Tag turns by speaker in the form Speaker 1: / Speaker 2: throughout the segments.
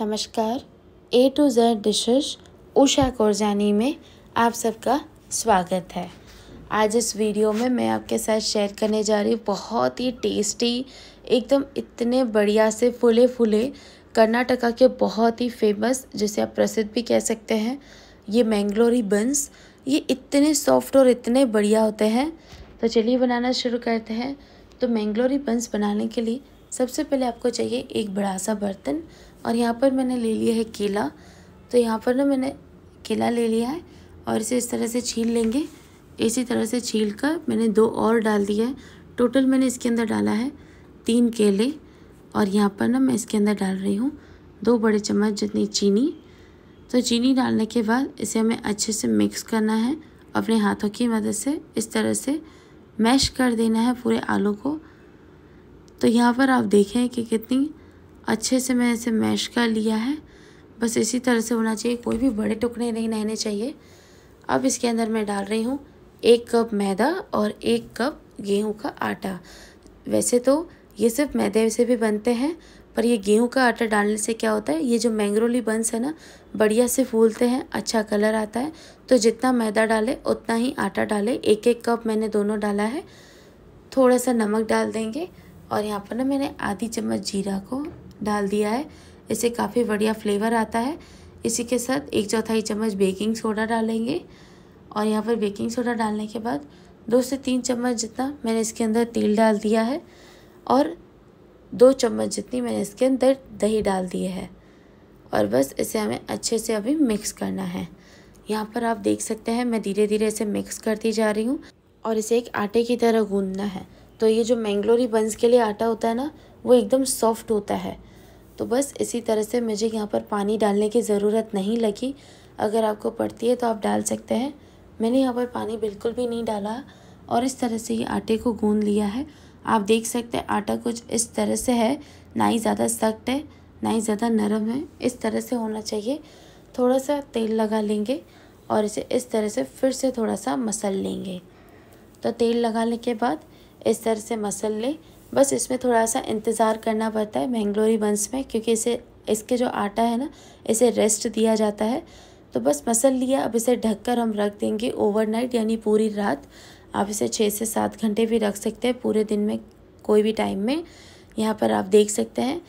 Speaker 1: नमस्कार A to Z dishes Usha कोरजानी में आप सबका स्वागत है आज इस वीडियो में मैं आपके साथ शेयर करने जा रही हूँ बहुत ही टेस्टी एकदम इतने बढ़िया से फूले फूले कर्नाटका के बहुत ही फेमस जिसे आप प्रसिद्ध भी कह सकते हैं ये मैंगलोरी बंस ये इतने सॉफ्ट और इतने बढ़िया होते हैं तो चलिए बनाना शुरू करते हैं तो मैंगलोरी बंस बनाने के लिए सबसे पहले आपको चाहिए एक बड़ा सा बर्तन और यहाँ पर मैंने ले लिया है केला तो यहाँ पर ना मैंने केला ले लिया है और इसे इस तरह से छील लेंगे इसी तरह से छील कर मैंने दो और डाल दिया है टोटल मैंने इसके अंदर डाला है तीन केले और यहाँ पर ना मैं इसके अंदर डाल रही हूँ दो बड़े चम्मच जितनी चीनी तो चीनी डालने के बाद इसे हमें अच्छे से मिक्स करना है अपने हाथों की मदद से इस तरह से मैश कर देना है पूरे आलू को तो यहाँ पर आप देखें कि कितनी अच्छे से मैं इसे मैश कर लिया है बस इसी तरह से होना चाहिए कोई भी बड़े टुकड़े नहीं रहने चाहिए अब इसके अंदर मैं डाल रही हूँ एक कप मैदा और एक कप गेहूँ का आटा वैसे तो ये सिर्फ मैदे से भी बनते हैं पर ये गेहूं का आटा डालने से क्या होता है ये जो मैंग्रोली बंस है ना बढ़िया से फूलते हैं अच्छा कलर आता है तो जितना मैदा डाले उतना ही आटा डाले एक एक कप मैंने दोनों डाला है थोड़ा सा नमक डाल देंगे और यहाँ पर ना मैंने आधी चम्मच जीरा को डाल दिया है इससे काफ़ी बढ़िया फ्लेवर आता है इसी के साथ एक चौथाई चम्मच बेकिंग सोडा डालेंगे और यहाँ पर बेकिंग सोडा डालने के बाद दो से तीन चम्मच जितना मैंने इसके अंदर तेल डाल दिया है और दो चम्मच जितनी मैंने इसके अंदर दही डाल दी है और बस इसे हमें अच्छे से अभी मिक्स करना है यहाँ पर आप देख सकते हैं मैं धीरे धीरे इसे मिक्स करती जा रही हूँ और इसे एक आटे की तरह गूंदना है तो ये जो मैंगलोरी बंस के लिए आटा होता है ना वो एकदम सॉफ्ट होता है तो बस इसी तरह से मुझे यहाँ पर पानी डालने की ज़रूरत नहीं लगी अगर आपको पड़ती है तो आप डाल सकते हैं मैंने यहाँ पर पानी बिल्कुल भी नहीं डाला और इस तरह से ये आटे को गूँध लिया है आप देख सकते हैं आटा कुछ इस तरह से है ना ही ज़्यादा सख्त है ना ही ज़्यादा नरम है इस तरह से होना चाहिए थोड़ा सा तेल लगा लेंगे और इसे इस तरह से फिर से थोड़ा सा मसल लेंगे तो तेल लगाने के बाद इस तरह से मसल लें बस इसमें थोड़ा सा इंतज़ार करना पड़ता है मैंगलोरी बंस में क्योंकि इसे इसके जो आटा है ना इसे रेस्ट दिया जाता है तो बस मसल लिया अब इसे ढककर हम रख देंगे ओवरनाइट यानी पूरी रात आप इसे छः से सात घंटे भी रख सकते हैं पूरे दिन में कोई भी टाइम में यहाँ पर आप देख सकते हैं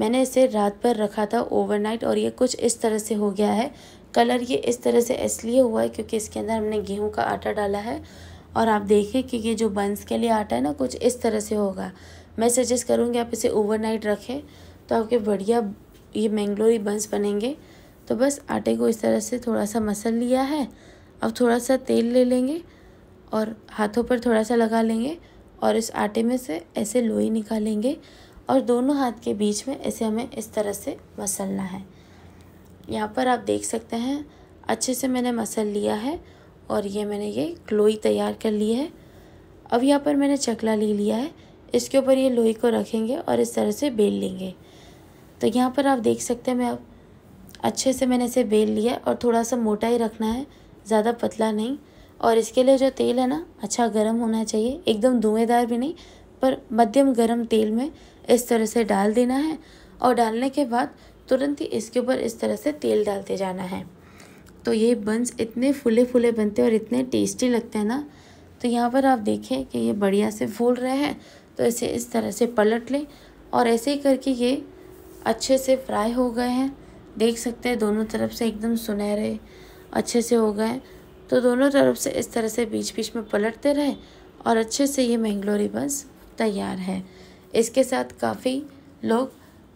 Speaker 1: मैंने इसे रात पर रखा था ओवरनाइट और ये कुछ इस तरह से हो गया है कलर ये इस तरह से इसलिए हुआ है क्योंकि इसके अंदर हमने गेहूं का आटा डाला है और आप देखें कि ये जो बंस के लिए आटा है ना कुछ इस तरह से होगा मैं सजेस्ट करूँगी आप इसे ओवरनाइट रखें तो आपके बढ़िया ये मैंगलोरी बंस बनेंगे तो बस आटे को इस तरह से थोड़ा सा मसल लिया है अब थोड़ा सा तेल ले लेंगे और हाथों पर थोड़ा सा लगा लेंगे और इस आटे में से ऐसे लोई निकालेंगे और दोनों हाथ के बीच में ऐसे हमें इस तरह से मसलना है यहाँ पर आप देख सकते हैं अच्छे से मैंने मसल लिया है और ये मैंने ये लोई तैयार कर ली है अब यहाँ पर मैंने चकला ले लिया है इसके ऊपर ये लोई को रखेंगे और इस तरह से बेल लेंगे तो यहाँ पर आप देख सकते हैं मैं अब अच्छे से मैंने इसे बेल लिया और थोड़ा सा मोटा ही रखना है ज़्यादा पतला नहीं और इसके लिए जो तेल है ना अच्छा गर्म होना चाहिए एकदम धुएँदार भी नहीं पर मध्यम गर्म तेल में इस तरह से डाल देना है और डालने के बाद तुरंत ही इसके ऊपर इस तरह से तेल डालते जाना है तो ये बंस इतने फुले फुले बनते हैं और इतने टेस्टी लगते हैं ना तो यहाँ पर आप देखें कि ये बढ़िया से फूल रहे हैं तो इसे इस तरह से पलट लें और ऐसे ही करके ये अच्छे से फ्राई हो गए हैं देख सकते हैं दोनों तरफ से एकदम सुनहरे अच्छे से हो गए तो दोनों तरफ से इस तरह से बीच बीच में पलटते रहे और अच्छे से ये मैंगलोरी बंस तैयार है इसके साथ काफ़ी लोग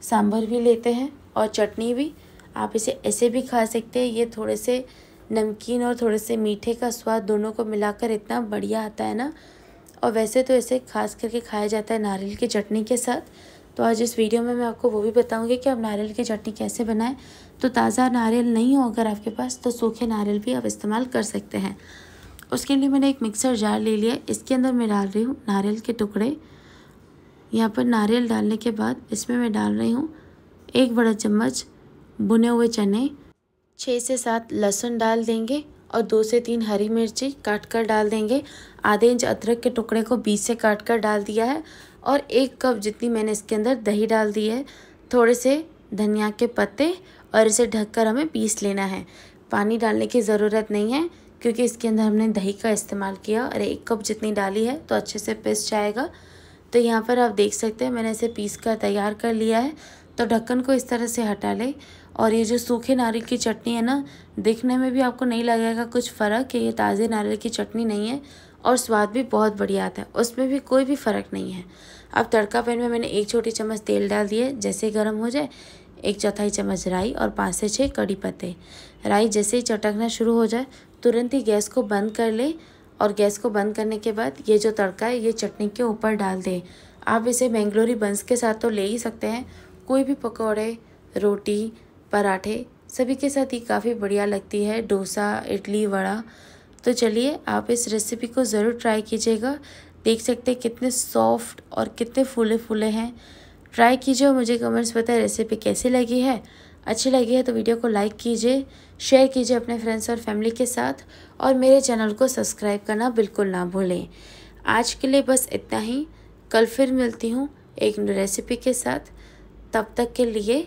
Speaker 1: सांभर भी लेते हैं और चटनी भी आप इसे ऐसे भी खा सकते हैं ये थोड़े से नमकीन और थोड़े से मीठे का स्वाद दोनों को मिलाकर इतना बढ़िया आता है ना और वैसे तो इसे खास करके खाया जाता है नारियल की चटनी के साथ तो आज इस वीडियो में मैं आपको वो भी बताऊंगी कि आप नारियल की चटनी कैसे बनाएं तो ताज़ा नारियल नहीं हो अगर आपके पास तो सूखे नारियल भी आप इस्तेमाल कर सकते हैं उसके लिए मैंने एक मिक्सर जार ले लिया इसके अंदर मैं डाल रही हूँ नारियल के टुकड़े यहाँ पर नारियल डालने के बाद इसमें मैं डाल रही हूँ एक बड़ा चम्मच भुने हुए चने छः से सात लहसुन डाल देंगे और दो से तीन हरी मिर्ची काट कर डाल देंगे आधे इंच अदरक के टुकड़े को बीच से काट कर डाल दिया है और एक कप जितनी मैंने इसके अंदर दही डाल दी है थोड़े से धनिया के पत्ते और इसे ढककर हमें पीस लेना है पानी डालने की ज़रूरत नहीं है क्योंकि इसके अंदर हमने दही का इस्तेमाल किया और एक कप जितनी डाली है तो अच्छे से पिस जाएगा तो यहाँ पर आप देख सकते हैं मैंने इसे पीस कर तैयार कर लिया है तो ढक्कन को इस तरह से हटा लें और ये जो सूखे नारियल की चटनी है ना देखने में भी आपको नहीं लगेगा कुछ फ़र्क कि ये ताज़े नारियल की चटनी नहीं है और स्वाद भी बहुत बढ़िया आता है उसमें भी कोई भी फ़र्क नहीं है अब तड़का पैन में मैंने एक छोटी चम्मच तेल डाल दिए जैसे ही गर्म हो जाए एक चौथाई चम्मच राई और पाँच से छः कड़ी पत्ते राई जैसे ही चटकना शुरू हो जाए तुरंत ही गैस को बंद कर ले और गैस को बंद करने के बाद ये जो तड़का है ये चटनी के ऊपर डाल दें आप इसे बेंगलोरी बंस के साथ तो ले ही सकते हैं कोई भी पकौड़े रोटी पराठे सभी के साथ ही काफ़ी बढ़िया लगती है डोसा इडली वड़ा तो चलिए आप इस रेसिपी को ज़रूर ट्राई कीजिएगा देख सकते हैं कितने सॉफ्ट और कितने फूले फूले हैं ट्राई कीजिए और मुझे कमेंट्स बताएं रेसिपी कैसी लगी है अच्छी लगी है तो वीडियो को लाइक कीजिए शेयर कीजिए अपने फ्रेंड्स और फैमिली के साथ और मेरे चैनल को सब्सक्राइब करना बिल्कुल ना भूलें आज के लिए बस इतना ही कल फिर मिलती हूँ एक रेसिपी के साथ तब तक के लिए